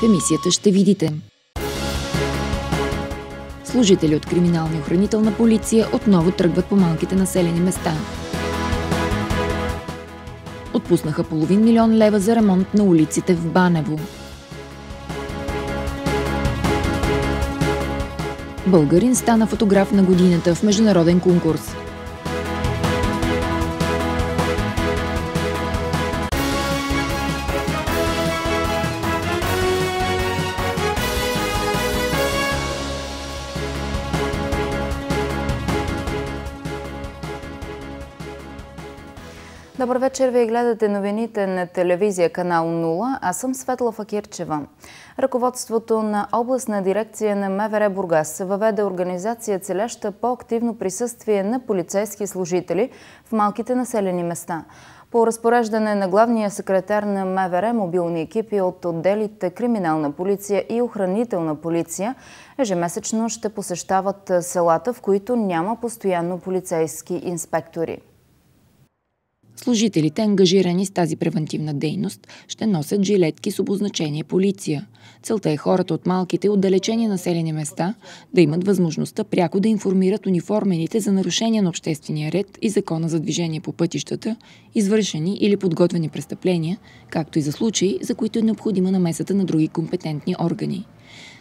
В емисията ще видите. Служители от криминална и охранителна полиция отново тръгват по малките населени места. Отпуснаха половин милион лева за ремонт на улиците в Банево. Българин стана фотограф на годината в международен конкурс. Добър вечер! Вие гледате новините на телевизия канал 0. Аз съм Светла Факирчева. Ръководството на областна дирекция на МВР Бургас въведе организация целяща по-активно присъствие на полицейски служители в малките населени места. По разпореждане на главния секретар на МВР, мобилни екипи от отделите криминална полиция и охранителна полиция ежемесечно ще посещават селата, в които няма постоянно полицейски инспектори. Служителите, ангажирани с тази превентивна дейност, ще носят жилетки с обозначение полиция. Целта е хората от малките и отдалечени населени места да имат възможността пряко да информират униформените за нарушение на обществения ред и закона за движение по пътищата, извършени или подготвени престъпления, както и за случаи, за които е необходима намесата на други компетентни органи.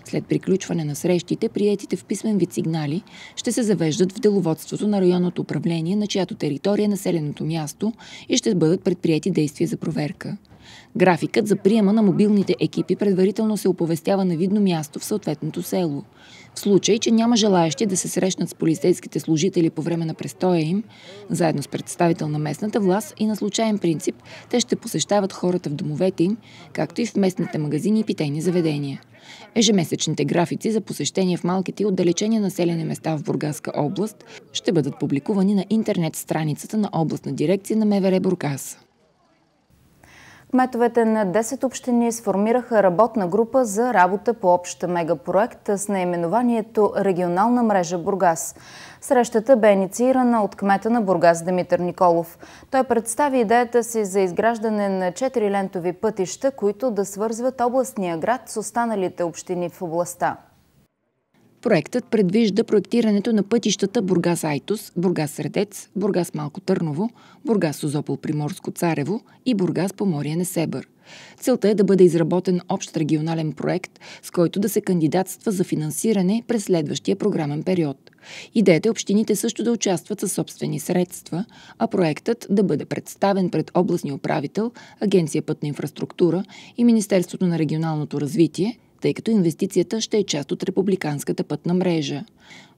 След приключване на срещите, приетите в писмен вид сигнали ще се завеждат в деловодството на районното управление, на чиято територия е населеното място и ще бъдат предприяти действия за проверка. Графикът за приема на мобилните екипи предварително се оповестява на видно място в съответното село. В случай, че няма желаящи да се срещнат с полицейските служители по време на престоя им, заедно с представител на местната власт и на случайен принцип, те ще посещават хората в домовете им, както и в местните магазини и питейни заведения. Ежемесечните графици за посещение в малките и отдалечени населени места в Бургаска област ще бъдат публикувани на интернет страницата на областна дирекция на МВР Бургас. Кметовете на 10 общини сформираха работна група за работа по обща мегапроект с наименованието Регионална мрежа Бургас. Срещата бе инициирана от кмета на Бургас Димитър Николов. Той представи идеята си за изграждане на 4 лентови пътища, които да свързват областния град с останалите общини в областта. Проектът предвижда проектирането на пътищата Бургас Айтос, Бургас Средец, Бургас Малко Търново, Бургас Озопол Приморско Царево и Бургас Поморие Несебър. Целта е да бъде изработен общ регионален проект, с който да се кандидатства за финансиране през следващия програмен период. Идеята е общините също да участват със собствени средства, а проектът да бъде представен пред областния управител, Агенция пътна инфраструктура и Министерството на регионалното развитие – тъй като инвестицията ще е част от републиканската пътна мрежа.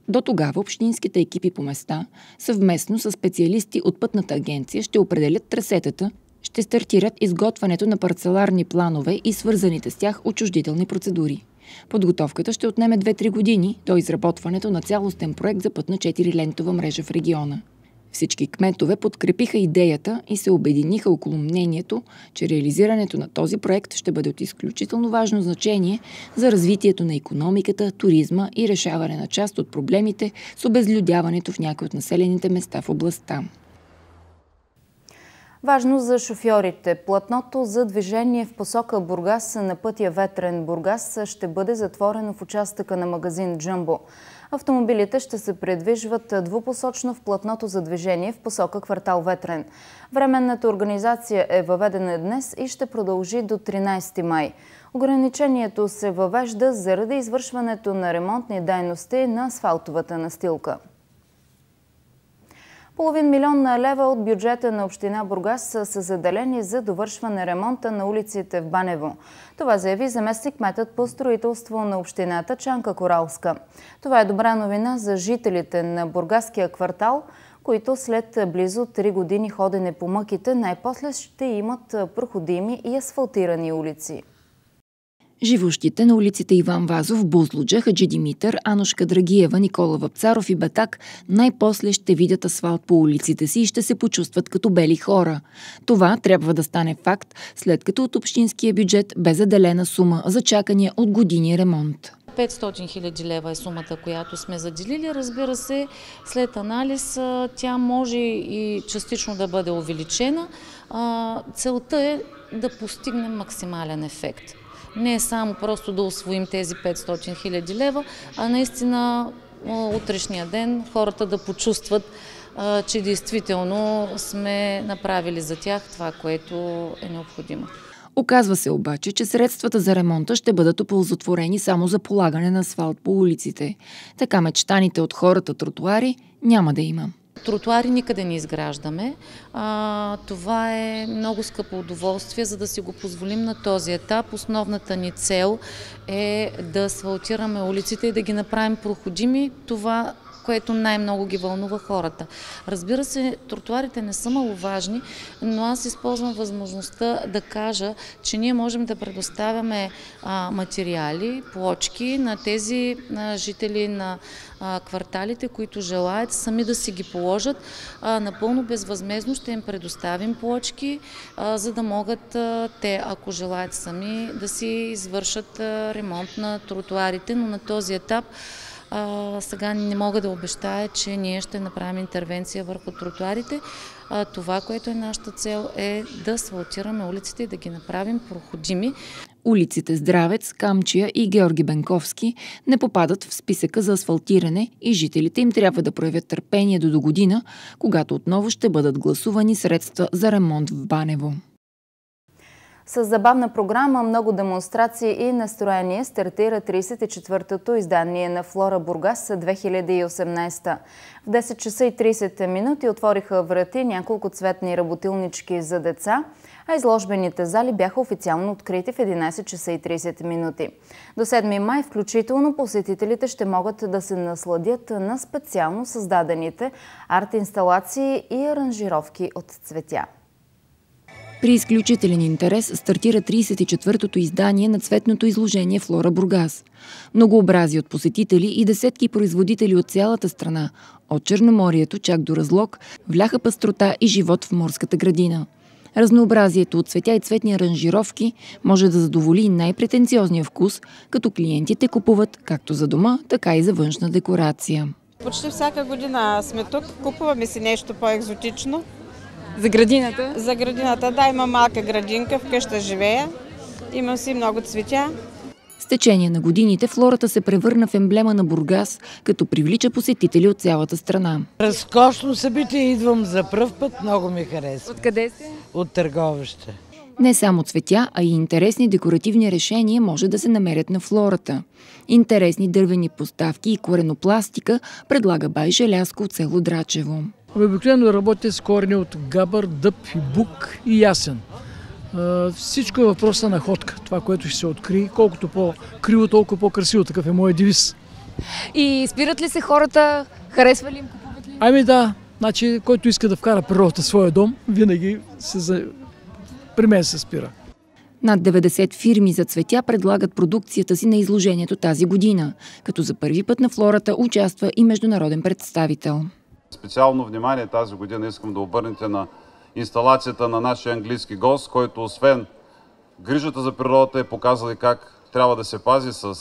До тогава общинските екипи по места, съвместно с специалисти от пътната агенция, ще определят трасетата, ще стартират изготвянето на парцеларни планове и свързаните с тях отчуждителни процедури. Подготовката ще отнеме 2-3 години до изработването на цялостен проект за път на 4-лентова мрежа в региона. Всички кметове подкрепиха идеята и се обединиха около мнението, че реализирането на този проект ще бъде от изключително важно значение за развитието на економиката, туризма и решаване на част от проблемите с обезлюдяването в някои от населените места в областта. Важно за шофьорите. Платното за движение в посока Бургас на пътя Ветрен Бургас ще бъде затворено в участъка на магазин Джамбо. Автомобилите ще се предвижват двупосочно в платното за движение в посока квартал Ветрен. Временната организация е въведена днес и ще продължи до 13 май. Ограничението се въвежда заради извършването на ремонтни дайности на асфалтовата настилка. Половин милион на лева от бюджета на Община Бургас са, са заделени за довършване ремонта на улиците в Банево. Това заяви заместник метът по строителство на Общината Чанка Коралска. Това е добра новина за жителите на Бургаския квартал, които след близо 3 години ходене по мъките най-после ще имат проходими и асфалтирани улици. Живущите на улиците Иван Вазов, Бузлуджа, Хаджи Димитър, Анушка Драгиева, Никола Вапцаров и Батак най-после ще видят асфалт по улиците си и ще се почувстват като бели хора. Това трябва да стане факт, след като от общинския бюджет бе заделена сума за чакания от години ремонт. 500 хиляди лева е сумата, която сме заделили. Разбира се, след анализ тя може и частично да бъде увеличена. Целта е да постигнем максимален ефект не е само просто да освоим тези 500 хиляди лева, а наистина утрешния ден хората да почувстват, че действително сме направили за тях това, което е необходимо. Оказва се обаче, че средствата за ремонта ще бъдат оползотворени само за полагане на асфалт по улиците. Така мечтаните от хората тротуари няма да има. Тротуари никъде не изграждаме. А, това е много скъпо удоволствие, за да си го позволим на този етап. Основната ни цел е да асфалтираме улиците и да ги направим проходими. Това което най-много ги вълнува хората. Разбира се, тротуарите не са маловажни, но аз използвам възможността да кажа, че ние можем да предоставяме материали, плочки на тези жители на кварталите, които желаят сами да си ги положат. напълно безвъзмезно ще им предоставим плочки, за да могат те, ако желаят сами, да си извършат ремонт на тротуарите, но на този етап а, сега не мога да обещая, че ние ще направим интервенция върху тротуарите. А, това, което е нашата цел е да асфалтираме улиците и да ги направим проходими. Улиците Здравец, Камчия и Георги Бенковски не попадат в списъка за асфалтиране и жителите им трябва да проявят търпение до до година, когато отново ще бъдат гласувани средства за ремонт в Банево. С забавна програма, много демонстрации и настроение стартира 34-то издание на Флора Бургас 2018. В 10 часа и 30 минути отвориха врати няколко цветни работилнички за деца, а изложбените зали бяха официално открити в 11 часа и 30 минути. До 7 май включително посетителите ще могат да се насладят на специално създадените арт-инсталации и аранжировки от цветя. При изключителен интерес стартира 34-тото издание на цветното изложение Флора Бургас. Многообрази от посетители и десетки производители от цялата страна, от Черноморието чак до Разлог, вляха пастрота и живот в морската градина. Разнообразието от цветя и цветни аранжировки може да задоволи най-претенциозния вкус, като клиентите купуват както за дома, така и за външна декорация. Почти всяка година сме тук, купуваме си нещо по-екзотично, за градината? За градината, да, има малка градинка, вкъща живея. Имам си много цветя. С течение на годините флората се превърна в емблема на Бургас, като привлича посетители от цялата страна. Разкошно събитие идвам за пръв път, много ми харесва. Откъде си? От търговище. Не само цветя, а и интересни декоративни решения може да се намерят на флората. Интересни дървени поставки и коренопластика предлага Бай Желяско от село Драчево. Обикновено работя с корени от габър, дъб и бук и ясен. Всичко е въпроса на ходка. Това, което ще се откри, колкото по-криво, толкова по-красиво. Такъв е моят девиз. И спират ли се хората? Харесва ли им? Купуват ли? Ами да. Значи, който иска да вкара природата в своя дом, винаги се за... при мен се спира. Над 90 фирми за цветя предлагат продукцията си на изложението тази година, като за първи път на флората участва и международен представител специално внимание тази година искам да обърнете на инсталацията на нашия английски гост, който освен грижата за природата е показал и как трябва да се пази с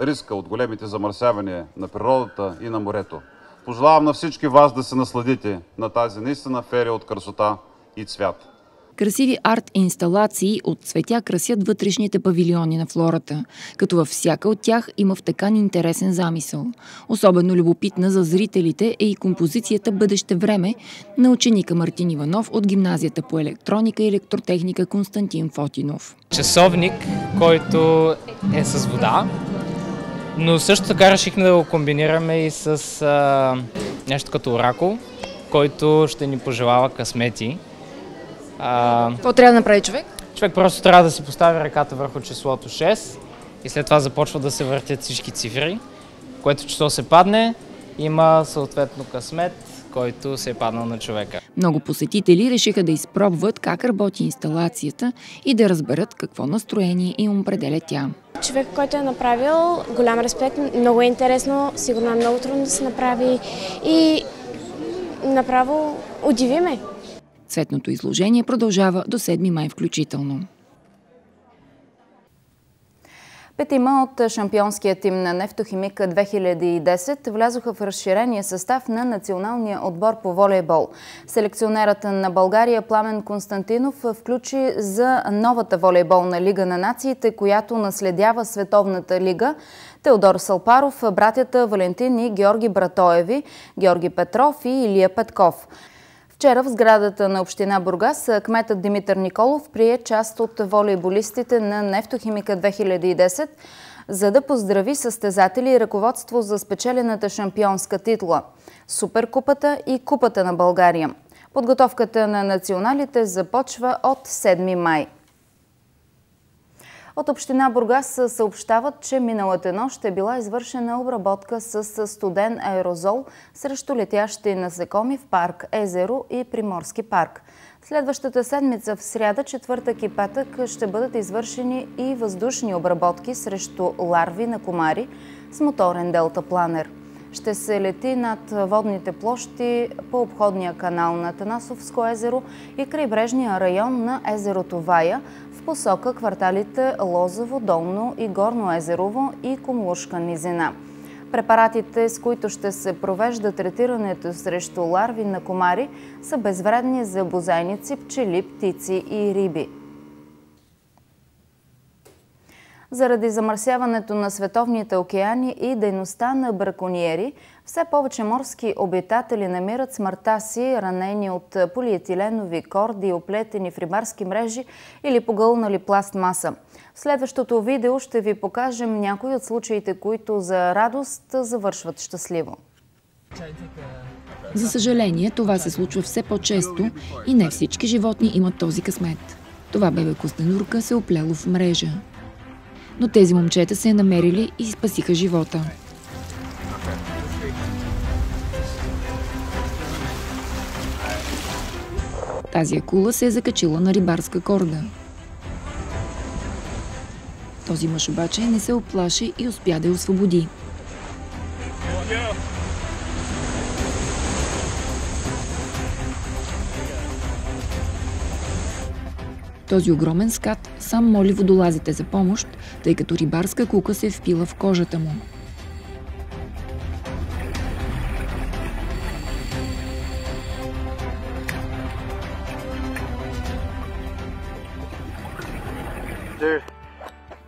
риска от големите замърсявания на природата и на морето. Пожелавам на всички вас да се насладите на тази наистина ферия от красота и цвят. Красиви арт-инсталации от цветя красят вътрешните павилиони на флората, като във всяка от тях има втекан интересен замисъл. Особено любопитна за зрителите е и композицията «Бъдеще време» на ученика Мартин Иванов от гимназията по електроника и електротехника Константин Фотинов. Часовник, който е с вода, но също така решихме да го комбинираме и с а, нещо като оракул, който ще ни пожелава късмети. Какво трябва да направи човек? Човек просто трябва да си постави ръката върху числото 6 и след това започва да се въртят всички цифри, което число се падне, има съответно късмет, който се е паднал на човека. Много посетители решиха да изпробват как работи инсталацията и да разберат какво настроение им определя тя. Човек, който е направил, голям респект, много е интересно, сигурно е много трудно да се направи и направо удиви ме. Цветното изложение продължава до 7 май включително. Петима от шампионския тим на Нефтохимик 2010 влязоха в разширения състав на националния отбор по волейбол. Селекционерът на България Пламен Константинов включи за новата волейболна лига на нациите, която наследява Световната лига. Теодор Салпаров, братята Валентин и Георги Братоеви, Георги Петров и Илия Петков – Вчера в сградата на община Бургас кметът Димитър Николов прие част от волейболистите на Нефтохимика 2010, за да поздрави състезатели и ръководство за спечелената шампионска титла, Суперкупата и Купата на България. Подготовката на националите започва от 7 май. От община Бургас съобщават, че миналата нощ е била извършена обработка с студен аерозол срещу летящи насекоми в парк Езеро и Приморски парк. Следващата седмица в сряда, четвъртък и петък ще бъдат извършени и въздушни обработки срещу ларви на комари с моторен делтапланер. Ще се лети над водните площи по обходния канал на Танасовско езеро и крайбрежния район на езерото Вая, в посока кварталите Лозово, Долно и Горно езерово и Комлушка низина. Препаратите, с които ще се провежда третирането срещу ларви на комари, са безвредни за бозайници, пчели, птици и риби. Заради замърсяването на световните океани и дейността на браконьери – все повече морски обитатели намират смъртта си, ранени от полиетиленови корди, оплетени в рибарски мрежи или погълнали пластмаса. В следващото видео ще ви покажем някои от случаите, които за радост завършват щастливо. За съжаление, това се случва все по-често и не всички животни имат този късмет. Това бебе костенурка се опляло в мрежа. Но тези момчета се е намерили и спасиха живота. Тази акула се е закачила на рибарска корда. Този мъж обаче не се оплаши и успя да я освободи. Този огромен скат сам моли водолазите за помощ, тъй като рибарска кука се е впила в кожата му.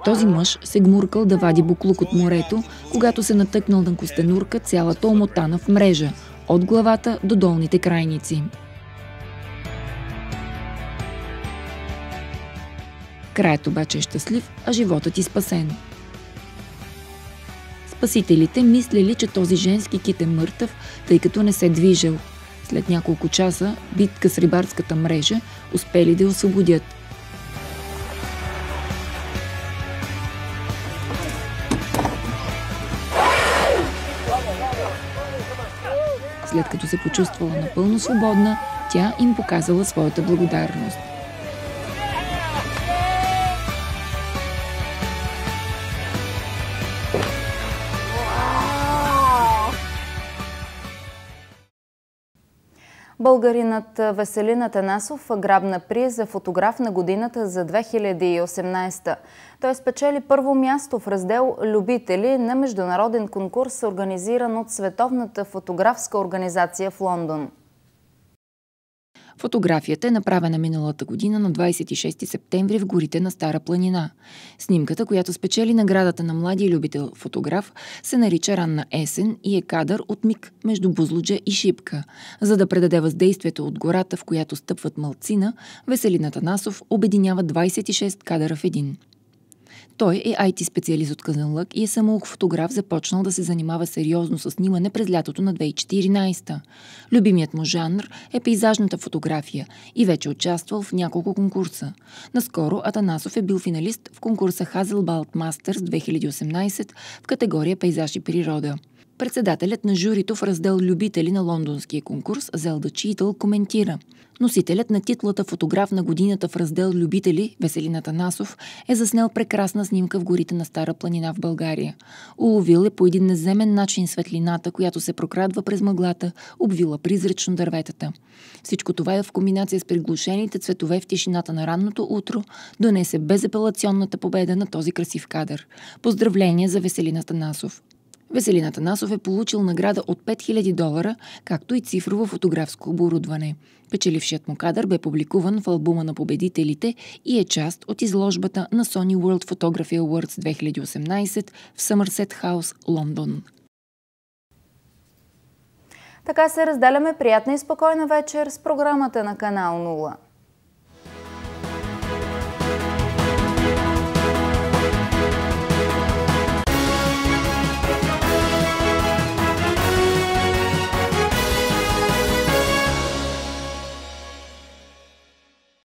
Този мъж се гмуркал да вади буклук от морето, когато се натъкнал на костенурка цялата омотана в мрежа, от главата до долните крайници. Краят обаче е щастлив, а животът и спасен. Спасителите мислили, че този женски кит е мъртъв, тъй като не се движел. След няколко часа битка с рибарската мрежа успели да я освободят – след като се почувствала напълно свободна, тя им показала своята благодарност. Българинът Веселин Атанасов грабна при за фотограф на годината за 2018. Той спечели първо място в раздел «Любители» на международен конкурс, организиран от Световната фотографска организация в Лондон. Фотографията е направена миналата година на 26 септември в горите на Стара планина. Снимката, която спечели наградата на младия любител фотограф, се нарича Ранна есен и е кадър от миг между Бузлуджа и Шипка. За да предаде въздействието от гората, в която стъпват малцина, Веселина Танасов обединява 26 кадъра в един. Той е IT специалист от Казанлък и е самоук фотограф, започнал да се занимава сериозно с снимане през лятото на 2014. Любимият му жанр е пейзажната фотография и вече участвал в няколко конкурса. Наскоро Атанасов е бил финалист в конкурса Hazelbald Masters 2018 в категория пейзаж и природа. Председателят на журито в раздел «Любители на лондонския конкурс» Зелда Чиитъл коментира. Носителят на титлата «Фотограф на годината» в раздел «Любители» Веселина Танасов е заснел прекрасна снимка в горите на Стара планина в България. Уловил е по един неземен начин светлината, която се прокрадва през мъглата, обвила призрачно дърветата. Всичко това е в комбинация с приглушените цветове в тишината на ранното утро, донесе безапелационната победа на този красив кадър. Поздравления за Веселина Танасов! Веселина Танасов е получил награда от 5000 долара, както и цифрово фотографско оборудване. Печелившият му кадър бе публикуван в албума на победителите и е част от изложбата на Sony World Photography Awards 2018 в Съмърсет Хаус, Лондон. Така се разделяме приятна и спокойна вечер с програмата на канал 0.